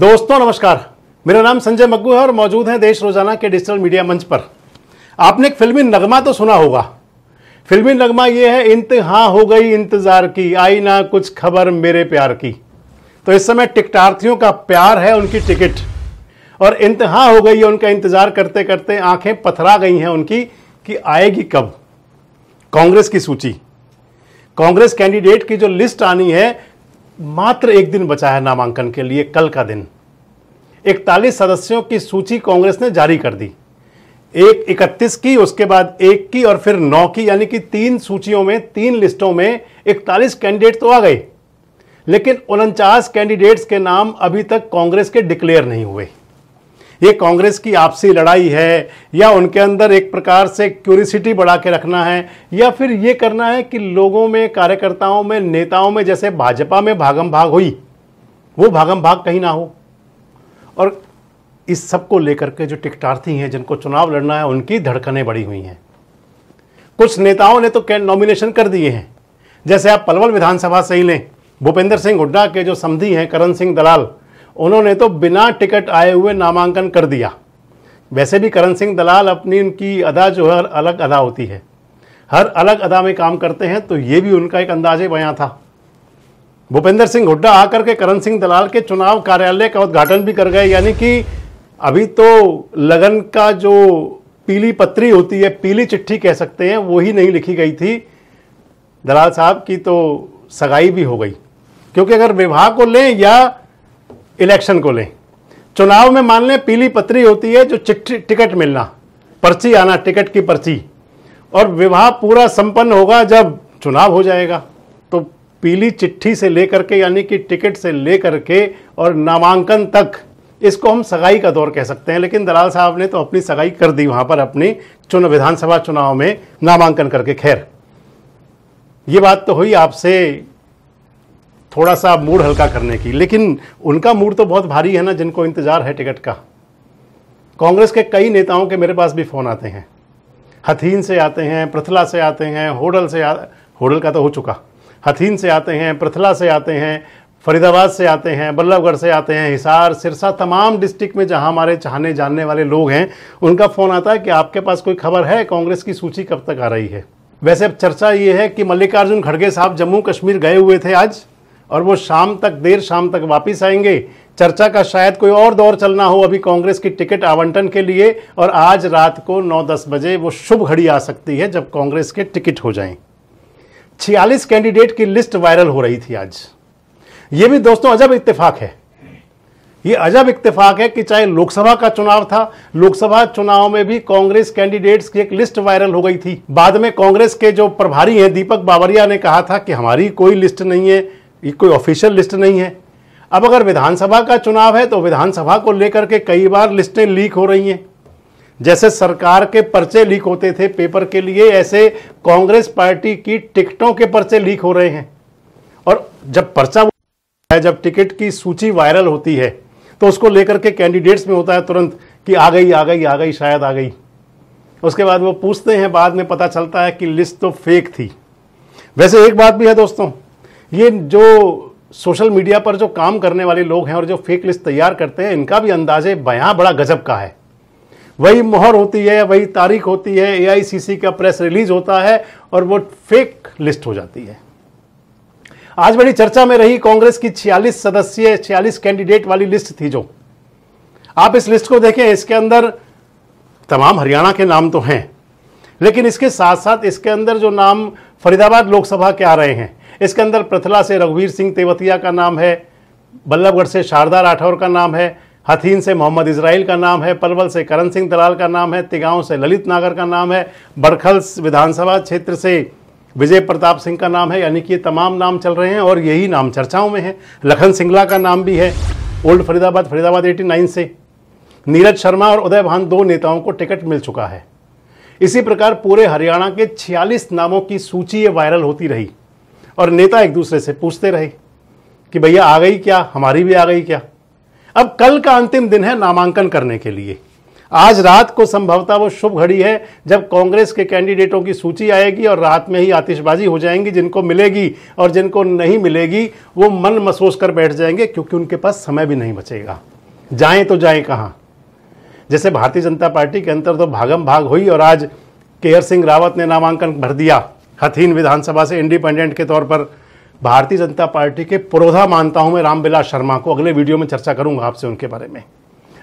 दोस्तों नमस्कार मेरा नाम संजय मग्गू है और मौजूद हैं देश रोजाना के डिजिटल मीडिया मंच पर आपने एक फिल्मी नगमा तो सुना होगा फिल्मी नगमा ये है इंतहा हो गई इंतज़ार की आई ना कुछ खबर मेरे प्यार की तो इस समय टिकटार्थियों का प्यार है उनकी टिकट और इंतहा हो गई है उनका इंतज़ार करते करते आंखें पथरा गई हैं उनकी कि आएगी कब कांग्रेस की सूची कांग्रेस कैंडिडेट की जो लिस्ट आनी है मात्र एक दिन बचा है नामांकन के लिए कल का दिन इकतालीस सदस्यों की सूची कांग्रेस ने जारी कर दी एक इकतीस की उसके बाद एक की और फिर नौ की यानी कि तीन सूचियों में तीन लिस्टों में इकतालीस कैंडिडेट तो आ गए लेकिन उनचास कैंडिडेट्स के नाम अभी तक कांग्रेस के डिक्लेयर नहीं हुए ये कांग्रेस की आपसी लड़ाई है या उनके अंदर एक प्रकार से क्यूरिसिटी बढ़ा के रखना है या फिर ये करना है कि लोगों में कार्यकर्ताओं में नेताओं में जैसे भाजपा में भागम भाग हुई वो भागम भाग कहीं ना हो और इस सब को लेकर के जो टिकटार्थी हैं जिनको चुनाव लड़ना है उनकी धड़कनें बढ़ी हुई हैं कुछ नेताओं ने तो कैन नॉमिनेशन कर दिए हैं जैसे आप पलवल विधानसभा से ही लें भूपेंद्र सिंह हुड्डा के जो समधी हैं करण सिंह दलाल उन्होंने तो बिना टिकट आए हुए नामांकन कर दिया वैसे भी करण सिंह दलाल अपनी उनकी अदा जो है अलग अदा होती है हर अलग अदा में काम करते हैं तो ये भी उनका एक अंदाजे बयां था भूपेंद्र सिंह हुड्डा आकर के करण सिंह दलाल के चुनाव कार्यालय का उद्घाटन भी कर गए यानी कि अभी तो लगन का जो पीली पत्री होती है पीली चिट्ठी कह सकते हैं वो ही नहीं लिखी गई थी दलाल साहब की तो सगाई भी हो गई क्योंकि अगर विवाह को लें या इलेक्शन को लें चुनाव में मान लें पीली पत्री होती है जो टिकट मिलना पर्ची आना टिकट की पर्ची और विवाह पूरा संपन्न होगा जब चुनाव हो जाएगा तो पीली चिट्ठी से लेकर के यानी कि टिकट से लेकर के और नामांकन तक इसको हम सगाई का दौर कह सकते हैं लेकिन दलाल साहब ने तो अपनी सगाई कर दी वहाँ पर अपनी चुन विधानसभा चुनाव में नामांकन करके खैर ये बात तो हुई आपसे थोड़ा सा मूड हल्का करने की लेकिन उनका मूड तो बहुत भारी है ना जिनको इंतज़ार है टिकट का कांग्रेस के कई नेताओं के मेरे पास भी फ़ोन आते हैं हथीन से आते हैं प्रथला से आते हैं होडल से होडल का तो हो चुका हथीन से आते हैं प्रथला से आते हैं फरीदाबाद से आते हैं बल्लभगढ़ से आते हैं हिसार सिरसा तमाम डिस्ट्रिक्ट में जहां हमारे चाहने जानने वाले लोग हैं उनका फ़ोन आता है कि आपके पास कोई खबर है कांग्रेस की सूची कब तक आ रही है वैसे अब चर्चा ये है कि मल्लिकार्जुन खड़गे साहब जम्मू कश्मीर गए हुए थे आज और वो शाम तक देर शाम तक वापस आएंगे चर्चा का शायद कोई और दौर चलना हो अभी कांग्रेस की टिकट आवंटन के लिए और आज रात को 9-10 बजे वो शुभ घड़ी आ सकती है जब कांग्रेस के टिकट हो जाएं। छियालीस कैंडिडेट की लिस्ट वायरल हो रही थी आज ये भी दोस्तों अजब इत्तेफाक है ये अजब इत्तेफाक है कि चाहे लोकसभा का चुनाव था लोकसभा चुनाव में भी कांग्रेस कैंडिडेट्स की एक लिस्ट वायरल हो गई थी बाद में कांग्रेस के जो प्रभारी हैं दीपक बावरिया ने कहा था कि हमारी कोई लिस्ट नहीं है ये कोई ऑफिशियल लिस्ट नहीं है अब अगर विधानसभा का चुनाव है तो विधानसभा को लेकर के कई बार लिस्टें लीक हो रही हैं जैसे सरकार के पर्चे लीक होते थे पेपर के लिए ऐसे कांग्रेस पार्टी की टिकटों के पर्चे लीक हो रहे हैं और जब पर्चा है जब टिकट की सूची वायरल होती है तो उसको लेकर के कैंडिडेट्स में होता है तुरंत कि आ गई आ गई आ गई शायद आ गई उसके बाद वो पूछते हैं बाद में पता चलता है कि लिस्ट तो फेक थी वैसे एक बात भी है दोस्तों ये जो सोशल मीडिया पर जो काम करने वाले लोग हैं और जो फेक लिस्ट तैयार करते हैं इनका भी अंदाजे बयां बड़ा गजब का है वही मोहर होती है वही तारीख होती है एआईसीसी का प्रेस रिलीज होता है और वो फेक लिस्ट हो जाती है आज बड़ी चर्चा में रही कांग्रेस की 46 सदस्यीय 46 कैंडिडेट वाली लिस्ट थी जो आप इस लिस्ट को देखें इसके अंदर तमाम हरियाणा के नाम तो हैं लेकिन इसके साथ साथ इसके अंदर जो नाम फरीदाबाद लोकसभा के आ रहे हैं इसके अंदर प्रथला से रघुवीर सिंह तेवतिया का नाम है बल्लभगढ़ से शारदा राठौर का नाम है हथीन से मोहम्मद इसराइल का नाम है पलवल से करण सिंह दलाल का नाम है तिगांव से ललित नागर का नाम है बड़खल विधानसभा क्षेत्र से विजय प्रताप सिंह का नाम है यानी कि ये तमाम नाम चल रहे हैं और यही नाम चर्चाओं में है लखन सिंगला का नाम भी है ओल्ड फरीदाबाद फरीदाबाद 89 से नीरज शर्मा और उदय भान दो नेताओं को टिकट मिल चुका है इसी प्रकार पूरे हरियाणा के 46 नामों की सूची ये वायरल होती रही और नेता एक दूसरे से पूछते रहे कि भैया आ गई क्या हमारी भी आ गई क्या अब कल का अंतिम दिन है नामांकन करने के लिए आज रात को संभवतः वो शुभ घड़ी है जब कांग्रेस के कैंडिडेटों की सूची आएगी और रात में ही आतिशबाजी हो जाएंगी जिनको मिलेगी और जिनको नहीं मिलेगी वो मन महसूस कर बैठ जाएंगे क्योंकि उनके पास समय भी नहीं बचेगा जाए तो जाए कहाँ जैसे भारतीय जनता पार्टी के अंतर तो भागम भाग हुई और आज केयर सिंह रावत ने नामांकन भर दिया हथीन विधानसभा से इंडिपेंडेंट के तौर पर भारतीय जनता पार्टी के पुरोधा मानता हूं मैं रामविलास शर्मा को अगले वीडियो में चर्चा करूंगा आपसे उनके बारे में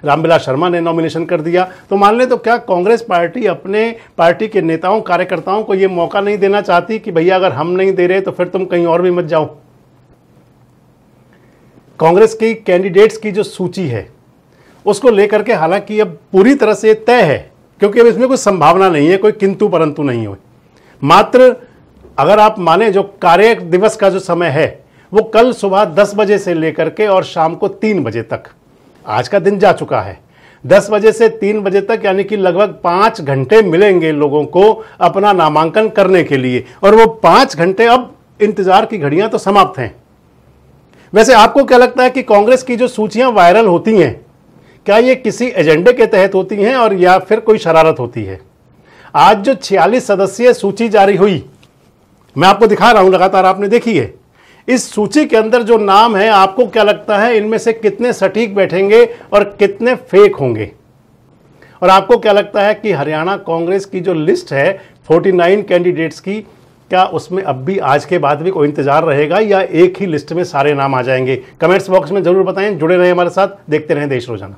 रामविलास शर्मा ने नॉमिनेशन कर दिया तो मान लें तो क्या कांग्रेस पार्टी अपने पार्टी के नेताओं कार्यकर्ताओं को यह मौका नहीं देना चाहती कि भैया अगर हम नहीं दे रहे तो फिर तुम कहीं और भी मत जाओ कांग्रेस की कैंडिडेट्स की जो सूची है उसको लेकर के हालांकि अब पूरी तरह से तय है क्योंकि अब इसमें कोई संभावना नहीं है कोई किंतु परंतु नहीं हुई मात्र अगर आप माने जो कार्य दिवस का जो समय है वो कल सुबह दस बजे से लेकर के और शाम को तीन बजे तक आज का दिन जा चुका है दस बजे से तीन बजे तक यानी कि लगभग पाँच घंटे मिलेंगे लोगों को अपना नामांकन करने के लिए और वो पाँच घंटे अब इंतजार की घड़ियां तो समाप्त हैं वैसे आपको क्या लगता है कि कांग्रेस की जो सूचियां वायरल होती हैं क्या ये किसी एजेंडे के तहत होती हैं और या फिर कोई शरारत होती है आज जो 46 सदस्यीय सूची जारी हुई मैं आपको दिखा रहा हूं लगातार आपने देखी है इस सूची के अंदर जो नाम है आपको क्या लगता है इनमें से कितने सटीक बैठेंगे और कितने फेक होंगे और आपको क्या लगता है कि हरियाणा कांग्रेस की जो लिस्ट है 49 कैंडिडेट्स की क्या उसमें अब भी आज के बाद भी कोई इंतजार रहेगा या एक ही लिस्ट में सारे नाम आ जाएंगे कमेंट्स बॉक्स में जरूर बताएं जुड़े रहें हमारे साथ देखते रहें देश रोजाना